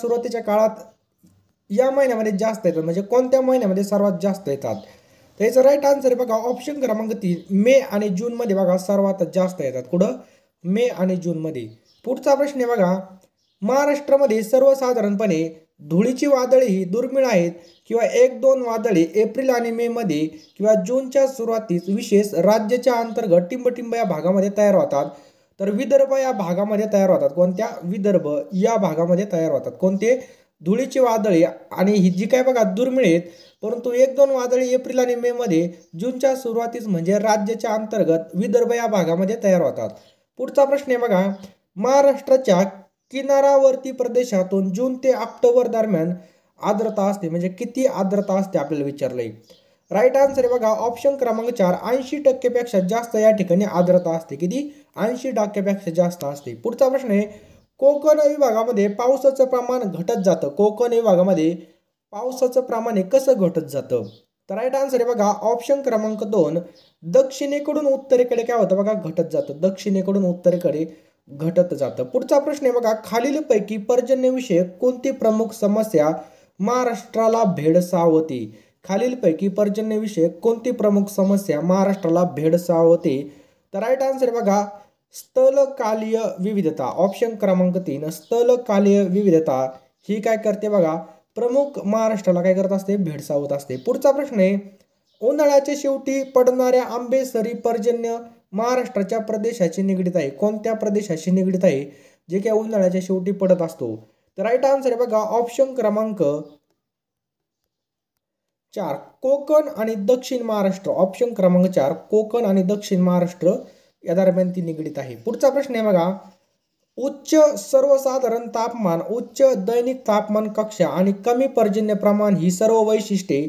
सुरुवातीच्या काळात या महिन्यामध्ये जास्त येतात म्हणजे कोणत्या महिन्यामध्ये सर्वात जास्त येतात तर याचं राईट आन्सर बघा ऑप्शन क्रमांक तीन मे आणि जूनमध्ये बघा सर्वात जास्त येतात कुठं मे आणि जूनमध्ये पुढचा प्रश्न आहे बघा महाराष्ट्रामध्ये सर्वसाधारणपणे धुळीची वादळे ही दुर्मिळ आहेत किंवा एक दोन वादळे एप्रिल आणि मे मेमध्ये किंवा जूनच्या सुरुवातीस विशेष राज्याच्या अंतर्गत टिंबटिंब या भागामध्ये तयार होतात तर विदर्भ या भागामध्ये तयार होतात कोणत्या विदर्भ या भागामध्ये तयार होतात कोणते धुळीची वादळी आणि ही जी काय बघा दुर्मिळ आहेत परंतु एक दोन वादळी एप्रिल आणि मे मध्ये जूनच्या सुरुवातीस म्हणजे राज्याच्या अंतर्गत विदर्भ या भागामध्ये तयार होतात पुढचा प्रश्न आहे बघा महाराष्ट्राच्या किनारावर्ती प्रदेशातून जून ते ऑक्टोबर दरम्यान आर्द्रता असते म्हणजे किती आर्द्रता असते आपल्याला विचारलं राईट आन्सर आहे बघा ऑप्शन क्रमांक चार ऐंशी टक्केपेक्षा जास्त या ठिकाणी आर्द्रता असते किती ऐंशी टक्केपेक्षा जास्त असते पुढचा प्रश्न आहे कोकण विभागामध्ये पावसाचं प्रमाण घटत जातं कोकण विभागामध्ये पावसाचं प्रमाण कसं घटत जातं तर राईट आन्सर आहे बघा ऑप्शन क्रमांक दोन दक्षिणेकडून उत्तरेकडे काय होतं बघा घटत जातं दक्षिणेकडून उत्तरेकडे घटत जातं पुढचा प्रश्न आहे बघा खालीलपैकी पर्जन्यविषयक कोणती प्रमुख समस्या महाराष्ट्राला भेडसावती खालीलपैकी पर्जन्यविषयक कोणती प्रमुख समस्या महाराष्ट्राला भेडसावते तर राईट आन्सर बघा स्थलकालीय विविधता ऑप्शन क्रमांक तीन स्थलकालीय विविधता ही काय करते बघा प्रमुख महाराष्ट्राला काय करत असते भेडसावत असते पुढचा प्रश्न आहे उन्हाळ्याच्या शेवटी पडणाऱ्या आंबेसरी पर्जन्य महाराष्ट्राच्या प्रदेशाशी निगडीत आहे कोणत्या प्रदेशाशी निगडीत आहे जे काय उन्हाळ्याच्या शेवटी पडत असतो तर राईट आन्सर आहे बघा ऑप्शन क्रमांक चार कोकण आणि दक्षिण महाराष्ट्र ऑप्शन क्रमांक चार कोकण आणि दक्षिण महाराष्ट्र या दरम्यान ती निगडीत आहे पुढचा प्रश्न आहे बघा उच्च सर्वसाधारण तापमान उच्च दैनिक तापमान कक्षा आणि कमी पर्जन्य प्रमाण ही सर्व वैशिष्ट्ये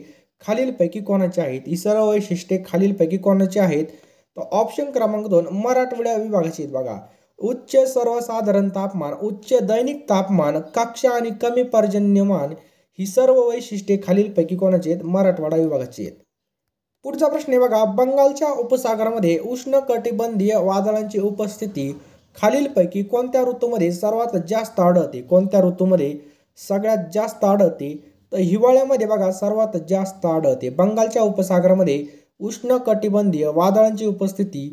खालीलपैकी कोणाची आहेत ही सर्व वैशिष्ट्ये खालीलपैकी कोणाची आहेत तर ऑप्शन क्रमांक दोन मराठवाड्या विभागाची आहेत बघा उच्च सर्वसाधारण तापमान उच्च दैनिक तापमान कक्षा आणि कमी पर्जन्यमान ही सर्व वैशिष्ट्ये खालीलपैकी कोणाची आहेत मराठवाडा विभागाची आहेत पुढचा प्रश्न आहे बघा बंगालच्या उपसागरामध्ये उष्ण कटिबंधीय वादळांची उपस्थिती खालीलपैकी कोणत्या ऋतूमध्ये सर्वात जास्त आढळते कोणत्या ऋतूमध्ये सगळ्यात जास्त आढळते तर हिवाळ्यामध्ये बघा सर्वात जास्त आढळते बंगालच्या उपसागरामध्ये उष्ण कटिबंधीय वादळांची उपस्थिती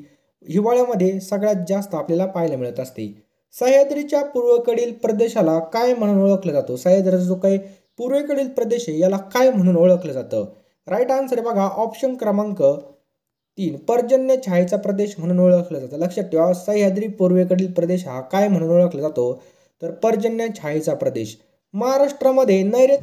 हिवाळ्यामध्ये सगळ्यात जास्त आपल्याला पाहायला मिळत असते सह्याद्रीच्या पूर्वकडील प्रदेशाला काय म्हणून ओळखलं जातो सह्याद्रीचा जो काही पूर्वेकडील प्रदेश याला काय म्हणून ओळखलं जातं राईट आन्सर आहे बघा ऑप्शन क्रमांक तीन पर्जन्य छायेचा प्रदेश म्हणून ओळखलं जातं लक्षात ठेवा सह्याद्री पूर्वेकडील प्रदेश हा काय म्हणून ओळखला जातो तर पर्जन्य छायेचा प्रदेश महाराष्ट्रामध्ये नैरे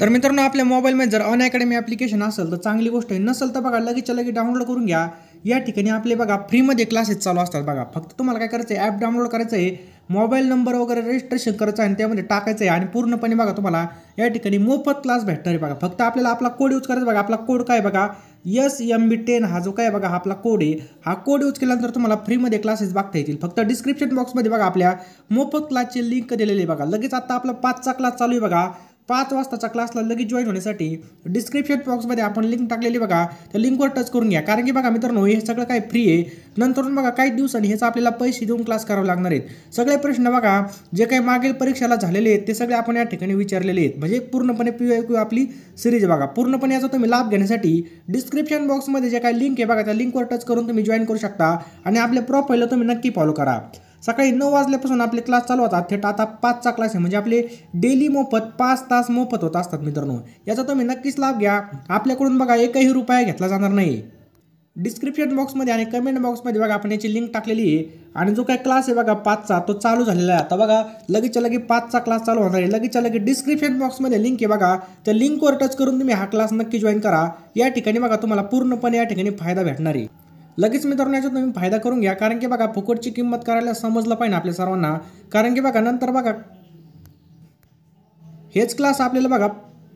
तर मित्रांनो आपल्या मोबाईलमध्ये जर अन अकॅडमी ॲप्लिकेशन असेल तर चांगली गोष्ट आहे नसेल तर बघा लगेच लगेच डाउनलोड करून घ्या या ठिकाणी आपले बघा फ्रीमध्ये क्लासेस चालू असतात बघा फक्त तुम्हाला काय करायचं आहे ॲप डाउनलोड करायचं आहे मोबाईल नंबर वगैरे रजिस्ट्रेशन करायचं आहे आणि त्यामध्ये टाकायचं आहे आणि पूर्णपणे बघा तुम्हाला या ठिकाणी मोफत क्लास भेटणार आहे बघा फक्त आपल्याला आपला कोड यूज करायचा बघा आपला कोड काय बघा यस एम बी टेन हा जो काय बघा आपला कोड आहे हा कोड यूज केल्यानंतर तुम्हाला फ्रीमध्ये क्लासेस बघता येतील फक्त डिस्क्रिप्शन बॉक्समध्ये बघा आपल्या मोफत क्लासची लिंक दिलेली आहे बघा लगेच आता आपला पाचचा क्लास चालू आहे बघा पाच वाजताच्या क्लासला लगेच जॉईन होण्यासाठी डिस्क्रिप्शन बॉक्समध्ये आपण लिंक टाकलेली बघा त्या लिंकवर टच करून घ्या कारण की बघा मित्रांनो हे सगळं काय फ्री आहे नंतरून बघा काही दिवसांनी ह्याचा आपल्याला पैसे देऊन क्लास करावे लागणार आहेत सगळे प्रश्न बघा जे काही मागील परीक्षेला झालेले आहेत ते सगळे आपण या ठिकाणी विचारलेले आहेत म्हणजे पूर्णपणे पी क्यू आपली सिरीज बघा पूर्णपणे याचा तुम्ही लाभ घेण्यासाठी डिस्क्रिप्शन बॉक्समध्ये जे काही लिंक आहे बघा त्या लिंकवर टच करून तुम्ही जॉईन करू शकता आणि आपल्या प्रोफाईलला तुम्ही नक्की फॉलो करा सकाळी नऊ वाजल्यापासून आपले क्लास चालू होतात थेट आता पाचचा क्लास आहे म्हणजे आपले डेली मोफत पाच तास मोफत होत असतात मित्रांनो याचा तुम्ही नक्कीच लाभ घ्या आपल्याकडून बघा एकही रुपया घेतला जाणार नाही डिस्क्रिप्शन बॉक्समध्ये आणि कमेंट बॉक्समध्ये बघा आपण याची लिंक टाकलेली आहे आणि जो काय क्लास आहे बघा पाचचा तो चालू झालेला आहे आता बघा लगेचच्या लगे पाचचा क्लास चालू होणार आहे लगेचच्या लगे डिस्क्रिप्शन बॉक्समध्ये लिंक आहे बघा त्या लिंकवर टच करून तुम्ही हा क्लास नक्की जॉईन करा या ठिकाणी बघा तुम्हाला पूर्णपणे या ठिकाणी फायदा भेटणार आहे लगेच मित्रांनो याचा तुम्ही फायदा करून घ्या कारण की बघा फुकटची किंमत करायला समजलं पाहिजे आपल्या सर्वांना कारण की बघा नंतर बघा हेच क्लास आपल्याला बघा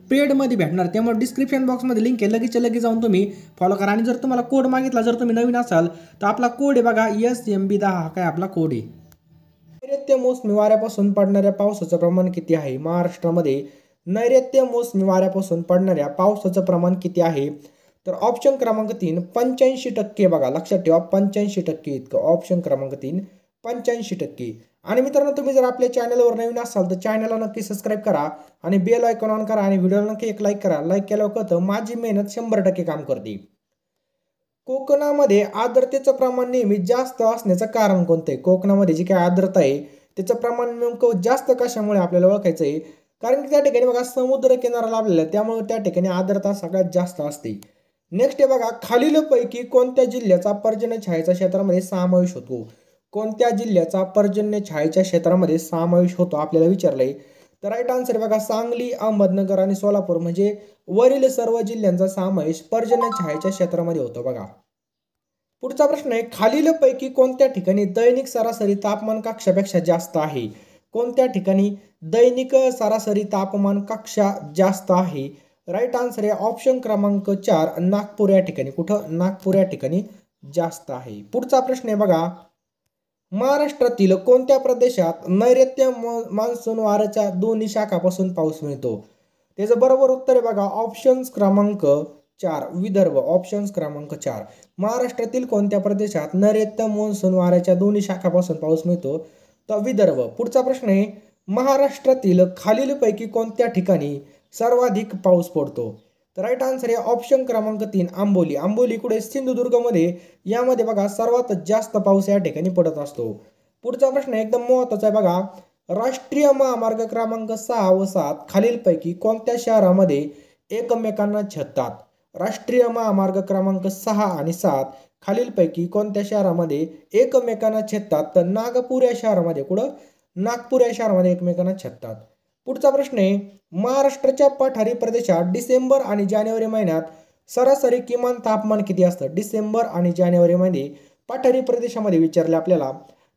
पेडमध्ये भेटणार त्यामुळे डिस्क्रिप्शन बॉक्समध्ये लिंक आहे लगेच लगेच जाऊन तुम्ही फॉलो करा आणि जर तुम्हाला कोड मागितला जर तुम्ही नवीन असाल तर आपला कोड आहे बघा एस एम बी दहा हा काय आपला कोड आहे नैऋत्य मोसमी वाऱ्यापासून पडणाऱ्या पावसाचं प्रमाण किती आहे महाराष्ट्रामध्ये नैऋत्य मोसमी वाऱ्यापासून पडणाऱ्या पावसाचं प्रमाण किती आहे तर ऑप्शन क्रमांक तीन पंच्याऐंशी टक्के बघा लक्षात ठेवा पंच्याऐंशी टक्के इतकं ऑप्शन क्रमांक तीन पंच्याऐंशी टक्के आणि मित्रांनो तुम्ही जर आपल्या चॅनलवर नवीन असाल तर चॅनलला नक्की सबस्क्राईब करा आणि बेल आयकॉन ऑन करा आणि व्हिडिओला नक्की एक लाईक करा लाईक केल्यावर कळतं माझी मेहनत शंभर टक्के काम करते कोकणामध्ये आर्द्रतेचं प्रमाण नेहमी जास्त असण्याचं कारण कोणतं आहे कोकणामध्ये जी काही आर्द्रता आहे त्याचं प्रमाण नेमकं जास्त कशामुळे आपल्याला ओळखायचं आहे कारण की त्या ठिकाणी बघा समुद्र किनारा लाभलेला त्यामुळे त्या ठिकाणी आर्द्रता सगळ्यात जास्त असते नेक्स्ट हे बघा खालीलपैकी कोणत्या जिल्ह्याचा पर्जन्य छायेच्या क्षेत्रामध्ये समावेश होतो कोणत्या जिल्ह्याचा पर्जन्य छायेच्या क्षेत्रामध्ये समावेश होतो आपल्याला विचारलंय तर राईट आन्सर बघा सांगली अहमदनगर आणि सोलापूर म्हणजे वरील सर्व जिल्ह्यांचा समावेश पर्जन्य छायेच्या क्षेत्रामध्ये होतो बघा पुढचा प्रश्न आहे खालीलपैकी कोणत्या ठिकाणी दैनिक सरासरी तापमान कक्षापेक्षा जास्त आहे कोणत्या ठिकाणी दैनिक सरासरी तापमान कक्षा जास्त आहे राईट आन्सर आहे ऑप्शन क्रमांक चार नागपूर या ठिकाणी कुठं नागपूर या ठिकाणी जास्त आहे पुढचा प्रश्न आहे बघा महाराष्ट्रातील कोणत्या प्रदेशात नैऋत्य मान्सून वाराच्या दोन्ही शाखापासून पाऊस मिळतो त्याचं बरोबर उत्तर आहे बघा ऑप्शन्स क्रमांक चार विदर्भ ऑप्शन्स क्रमांक चार महाराष्ट्रातील कोणत्या प्रदेशात नैऋत्य मान्सून वाऱ्याच्या दोन्ही शाखापासून पाऊस मिळतो तर विदर्भ पुढचा प्रश्न आहे महाराष्ट्रातील खालीलपैकी कोणत्या ठिकाणी सर्वाधिक पाऊस पडतो तर राईट आन्सर आहे ऑप्शन क्रमांक तीन आंबोली आंबोली कुठे सिंधुदुर्गमध्ये यामध्ये बघा सर्वात जास्त पाऊस या ठिकाणी पडत असतो पुढचा प्रश्न एकदम महत्त्वाचा आहे बघा राष्ट्रीय महामार्ग क्रमांक सहा व सात खालीलपैकी कोणत्या शहरामध्ये एकमेकांना छत्तात राष्ट्रीय महामार्ग क्रमांक सहा आणि सात खालीलपैकी कोणत्या शहरामध्ये एकमेकांना छेदतात तर नागपूर या शहरामध्ये कुठं नागपूर या शहरामध्ये एकमेकांना छेदतात पुढचा प्रश्न आहे महाराष्ट्राच्या पठारी प्रदेशात डिसेंबर आणि जानेवारी महिन्यात सरासरी किमान तापमान किती असतं डिसेंबर आणि जानेवारीमध्ये पठारी प्रदेशामध्ये विचारले आपल्याला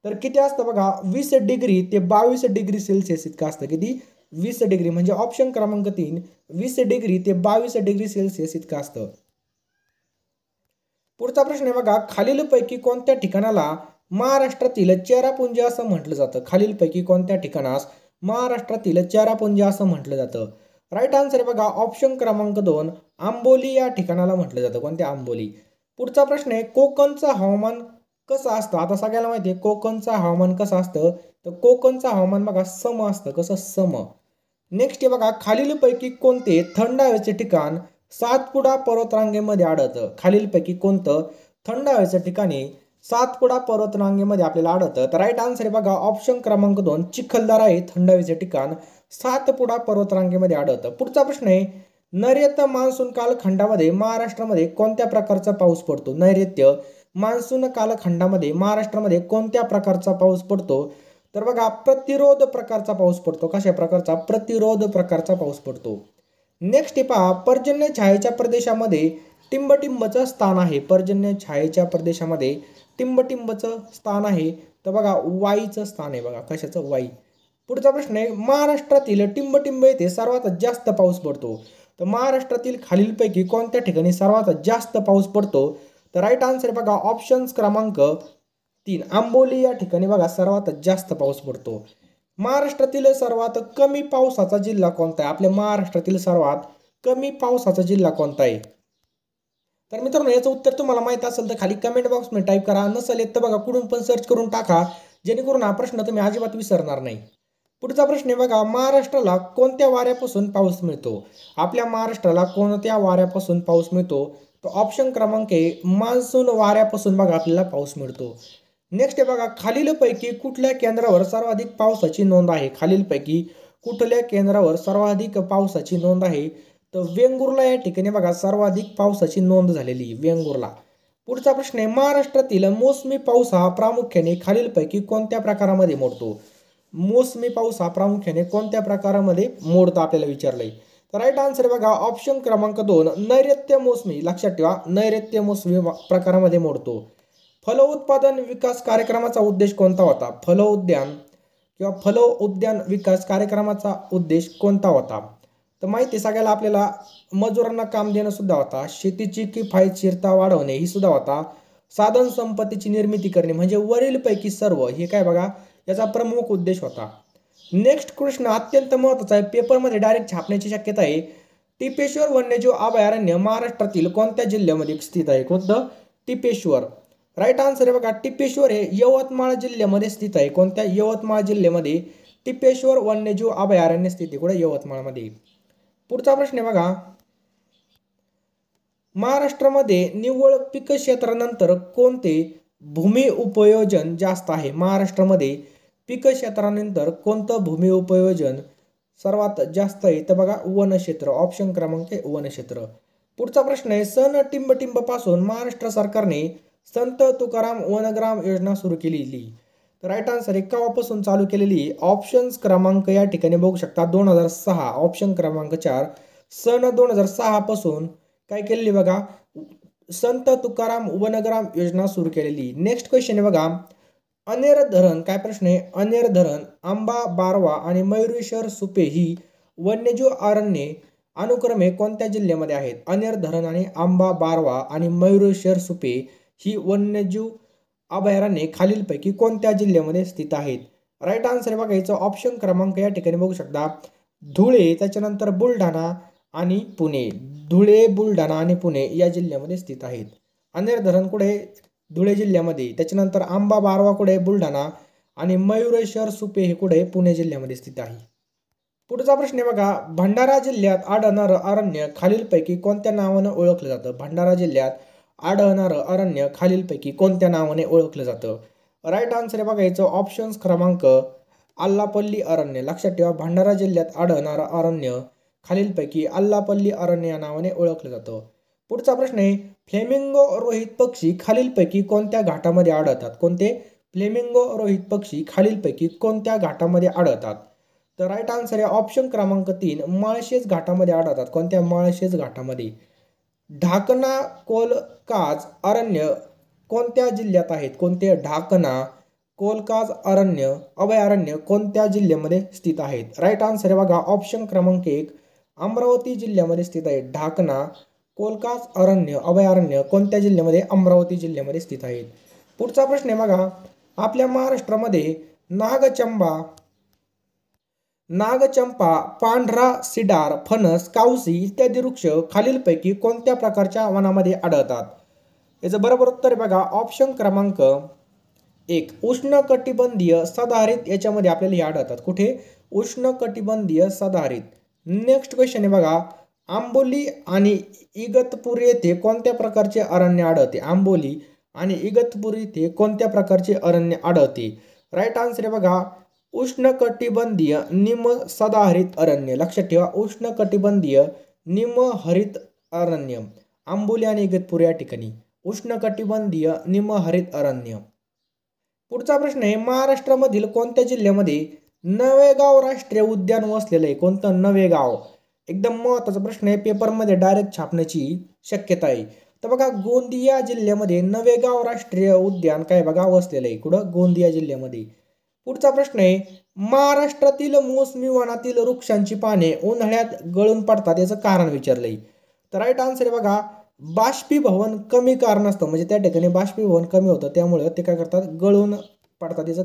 तर किती असतं बघा वीस डिग्री ते बावीस डिग्री सेल्सिअस इतकं असतं किती वीस डिग्री म्हणजे ऑप्शन क्रमांक तीन वीस डिग्री ते बावीस डिग्री सेल्सिअस इतकं असतं पुढचा प्रश्न आहे बघा खालीलपैकी कोणत्या ठिकाणाला महाराष्ट्रातील चेरापुंजी असं म्हटलं जातं खालीलपैकी कोणत्या ठिकाणास महाराष्ट्रातील चेरापुंजी असं म्हटलं जातं राईट आन्सर बघा ऑप्शन क्रमांक दोन आंबोली या ठिकाणाला म्हटलं जातं कोणत्या आंबोली पुढचा प्रश्न आहे कोकणचं हवामान कसं असतं आता सगळ्याला माहिती आहे कोकणचं हवामान कसं असतं तर कोकणचं हवामान बघा सम असतं कसं सम नेक्स्ट हे बघा खालीलपैकी कोणते थंड हवेचे ठिकाण सातपुडा पर्वतरांगेमध्ये आढळतं खालीलपैकी कोणतं थंड हवेच्या ठिकाणी सातपुडा पर्वतरांगेमध्ये आपल्याला आढळतं तर राईट आन्सर आहे बघा ऑप्शन क्रमांक दोन चिखलदार आहे थंडावीचे ठिकाण सातपुडा पर्वतरांगेमध्ये आढळतं पुढचा प्रश्न आहे नैऋत्य मान्सून कालखंडामध्ये महाराष्ट्रामध्ये कोणत्या प्रकारचा पाऊस पडतो नैऋत्य मान्सून कालखंडामध्ये महाराष्ट्रामध्ये कोणत्या प्रकारचा पाऊस पडतो तर बघा प्रतिरोध प्रकारचा पाऊस पडतो कशा प्रकारचा प्रतिरोध प्रकारचा पाऊस पडतो नेक्स्ट पहा पर्जन्य छायेच्या प्रदेशामध्ये टिंबटिंबचं स्थान आहे पर्जन्य छायेच्या प्रदेशामध्ये टिंबटिंबचं स्थान आहे तर बघा वाईचं स्थान आहे बघा कशाचं वाई पुढचा प्रश्न आहे महाराष्ट्रातील टिंबटिंब येथे सर्वात जास्त पाऊस पडतो तर महाराष्ट्रातील खालीलपैकी कोणत्या ठिकाणी सर्वात जास्त पाऊस पडतो तर राईट आन्सर बघा ऑप्शन्स क्रमांक तीन आंबोली या ठिकाणी बघा सर्वात जास्त पाऊस पडतो महाराष्ट्रातील सर्वात कमी पावसाचा जिल्हा कोणता आहे आपल्या महाराष्ट्रातील सर्वात कमी पावसाचा जिल्हा कोणता आहे तर मित्रांनो याचं उत्तर तुम्हाला माहीत असेल तर खाली कमेंट बॉक्समध्ये टाईप करा नसेल तर बघा कुठून पण सर्च करून टाका जेणेकरून हा प्रश्न तुम्ही अजिबात विसरणार नाही पुढचा प्रश्न आहे बघा महाराष्ट्राला कोणत्या वाऱ्यापासून पाऊस मिळतो आपल्या महाराष्ट्राला कोणत्या वाऱ्यापासून पाऊस मिळतो तर ऑप्शन क्रमांक आहे मान्सून वाऱ्यापासून बघा आपल्याला पाऊस मिळतो नेक्स्ट आहे बघा खालीलपैकी कुठल्या केंद्रावर सर्वाधिक पावसाची नोंद आहे खालीलपैकी कुठल्या केंद्रावर सर्वाधिक पावसाची नोंद आहे तर वेंगुर्ला या ठिकाणी बघा सर्वाधिक पावसाची नोंद झालेली वेंगुर्ला पुढचा प्रश्न आहे महाराष्ट्रातील मोसमी पाऊस हा प्रामुख्याने खालीलपैकी कोणत्या प्रकारामध्ये मोडतो मोसमी पाऊस हा प्रामुख्याने कोणत्या प्रकारामध्ये मोडतो आपल्याला विचारलंय तर राईट आन्सर बघा ऑप्शन क्रमांक दोन नैऋत्य मोसमी लक्षात ठेवा नैऋत्य मोसमी प्रकारामध्ये मोडतो फल उत्पादन विकास कार्यक्रमाचा उद्देश कोणता होता फल उद्यान किंवा फल उद्यान विकास कार्यक्रमाचा उद्देश कोणता होता तर माहिती सगळ्याला आपल्याला मजुरांना काम देणं सुद्धा होता शेतीची किफायतशीरता वाढवणे ही सुद्धा होता साधन संपत्तीची निर्मिती करणे म्हणजे वरीलपैकी सर्व हे काय बघा याचा प्रमुख उद्देश होता नेक्स्ट कृष्ण अत्यंत महत्त्वाचा आहे पेपरमध्ये डायरेक्ट छापण्याची शक्यता आहे टिपेश्वर वन्यजीव अभयारण्य महाराष्ट्रातील कोणत्या जिल्ह्यामध्ये स्थित आहे कोणतं टिपेश्वर राईट आन्सर आहे बघा टिपेश्वर हे यवतमाळ जिल्ह्यामध्ये स्थित आहे कोणत्या यवतमाळ जिल्ह्यामध्ये टिपेश्वर वन्यजीव अभयारण्य स्थिती आहे कुठे यवतमाळमध्ये पुढचा प्रश्न आहे बघा महाराष्ट्रामध्ये निव्वळ पीक क्षेत्रानंतर कोणते भूमी उपयोजन जास्त आहे महाराष्ट्रामध्ये पीक क्षेत्रानंतर कोणतं भूमी उपयोजन सर्वात जास्त आहे तर बघा वन क्षेत्र ऑप्शन क्रमांक आहे वनक्षेत्र पुढचा प्रश्न आहे सन पासून महाराष्ट्र सरकारने संत तुकाराम वनग्राम योजना सुरू केलेली तर राईट आन्सर एक्कावापासून चालू केलेली ऑप्शन्स क्रमांक या ठिकाणी बघू शकता दोन हजार सहा ऑप्शन क्रमांक चार सन दोन हजार सहापासून काय केलेली बघा संत तुकाराम उपनगराम योजना सुरू केलेली नेक्स्ट क्वेश्चन आहे बघा अनेर धरण काय प्रश्न आहे अनेर धरण आंबा बारवा आणि मयुरेश्वर सुपे ही वन्यजीव अरण्ये अनुक्रमे कोणत्या जिल्ह्यामध्ये आहेत अनेर धरण आणि आंबा बारवा आणि मयुरेश्वर सुपे ही वन्यजीव अभयारण्य खालीलपैकी कोणत्या जिल्ह्यामध्ये स्थित आहेत राईट आन्सर बघायचं ऑप्शन क्रमांक या ठिकाणी बघू शकता धुळे त्याच्यानंतर बुलढाणा आणि पुणे धुळे बुलढाणा आणि पुणे या जिल्ह्यामध्ये स्थित आहेत अनेर धरण कुठे धुळे जिल्ह्यामध्ये त्याच्यानंतर आंबा बारवा कुठे बुलढाणा आणि मयुरेश्वर सुपे हे कुठे पुणे जिल्ह्यामध्ये स्थित आहे पुढचा प्रश्न बघा भंडारा जिल्ह्यात आढळणारं अरण्य खालीलपैकी कोणत्या नावानं ओळखलं जातं भंडारा जिल्ह्यात आढळणारं अरण्य खालीलपैकी कोणत्या नावाने ओळखलं जातं राईट आन्सर आहे बघायचं ऑप्शन्स क्रमांक आल्लापल्ली अरण्य लक्षात ठेवा भंडारा जिल्ह्यात आढळणारं अरण्य खालीलपैकी आल्लापल्ली अरण्य या नावाने ओळखलं जातं पुढचा प्रश्न आहे फ्लेमिंगो रोहित पक्षी खालीलपैकी कोणत्या घाटामध्ये आढळतात कोणते फ्लेमिंगो रोहित पक्षी खालीलपैकी कोणत्या घाटामध्ये आढळतात तर राईट आन्सर आहे ऑप्शन क्रमांक तीन माळशेज घाटामध्ये आढळतात कोणत्या माळशेज घाटामध्ये ढाकणा कोलकाज अरण्य कोणत्या जिल्ह्यात आहेत कोणते ढाकणा कोलकाज अरण्य अभयारण्य कोणत्या जिल्ह्यामध्ये स्थित आहेत राईट आन्सर आहे बघा ऑप्शन क्रमांक एक अमरावती जिल्ह्यामध्ये स्थित आहे ढाकणा कोलकाज अरण्य अभयारण्य कोणत्या जिल्ह्यामध्ये अमरावती जिल्ह्यामध्ये स्थित आहेत पुढचा प्रश्न आहे बघा आपल्या महाराष्ट्रामध्ये नागचंबा नागचंपा पांढरा सिडार फणस कावसी इत्यादी वृक्ष खालीलपैकी कोणत्या प्रकारच्या वनामध्ये आढळतात याचं बरोबर उत्तर बघा ऑप्शन क्रमांक एक उष्णकटिबंधीय सदाहरित याच्यामध्ये आपल्याला हे आढळतात कुठे उष्णकटिबंधीय सदाहरित नेक्स्ट क्वेश्चन आहे बघा आंबोली आणि इगतपूर येथे कोणत्या प्रकारचे अरण्य आढळते आंबोली आणि इगतपूर येथे कोणत्या प्रकारचे अरण्य आढळते राईट आन्सर आहे बघा उष्णकटिबंधीय निम सदाहरित अरण्य लक्षात ठेवा उष्णकटिबंधीय निम हरित अरण्य आंबोली आणि इगतपूर या ठिकाणी उष्णकटिबंधीय निम हरित अरण्य पुढचा प्रश्न आहे महाराष्ट्रामधील कोणत्या जिल्ह्यामध्ये नवेगाव राष्ट्रीय उद्यान वसलेलं आहे कोणतं नवेगाव एकदम महत्त्वाचा प्रश्न आहे पेपरमध्ये डायरेक्ट छापण्याची शक्यता आहे तर बघा गोंदिया जिल्ह्यामध्ये नवेगाव राष्ट्रीय उद्यान काय बघा वसलेलं आहे कुठं गोंदिया जिल्ह्यामध्ये पुढचा प्रश्न आहे महाराष्ट्रातील मोसमी वनातील वृक्षांची पाने उन्हाळ्यात गळून पडतात याचं कारण विचारलंय तर राईट आन्सर आहे बघा बाष्पीभवन कमी कारण असतं म्हणजे त्या ठिकाणी बाष्पीभवन कमी होतं त्यामुळे ते काय करतात गळून पडतात याचं